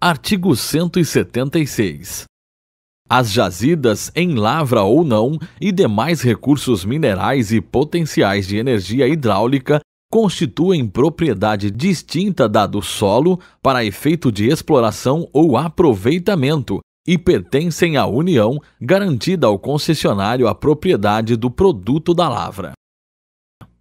Artigo 176. As jazidas em lavra ou não e demais recursos minerais e potenciais de energia hidráulica constituem propriedade distinta da do solo para efeito de exploração ou aproveitamento e pertencem à União, garantida ao concessionário a propriedade do produto da lavra.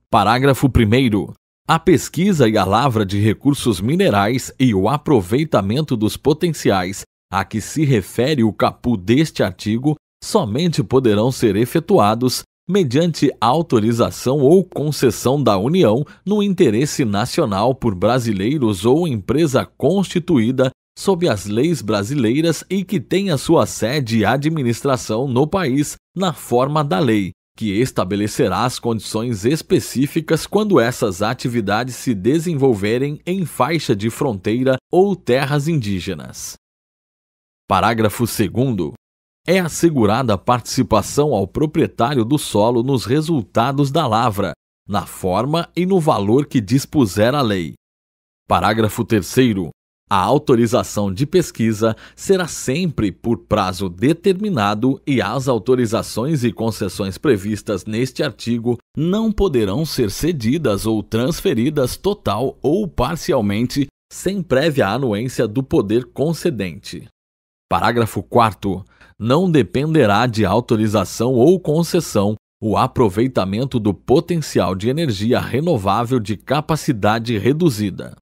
Parágrafo 1. A pesquisa e a lavra de recursos minerais e o aproveitamento dos potenciais a que se refere o capu deste artigo somente poderão ser efetuados mediante autorização ou concessão da União no interesse nacional por brasileiros ou empresa constituída sob as leis brasileiras e que tenha sua sede e administração no país na forma da lei, que estabelecerá as condições específicas quando essas atividades se desenvolverem em faixa de fronteira ou terras indígenas. Parágrafo 2. É assegurada a participação ao proprietário do solo nos resultados da lavra, na forma e no valor que dispuser a lei. Parágrafo 3. A autorização de pesquisa será sempre por prazo determinado e as autorizações e concessões previstas neste artigo não poderão ser cedidas ou transferidas total ou parcialmente sem prévia anuência do poder concedente. Parágrafo 4. Não dependerá de autorização ou concessão o aproveitamento do potencial de energia renovável de capacidade reduzida.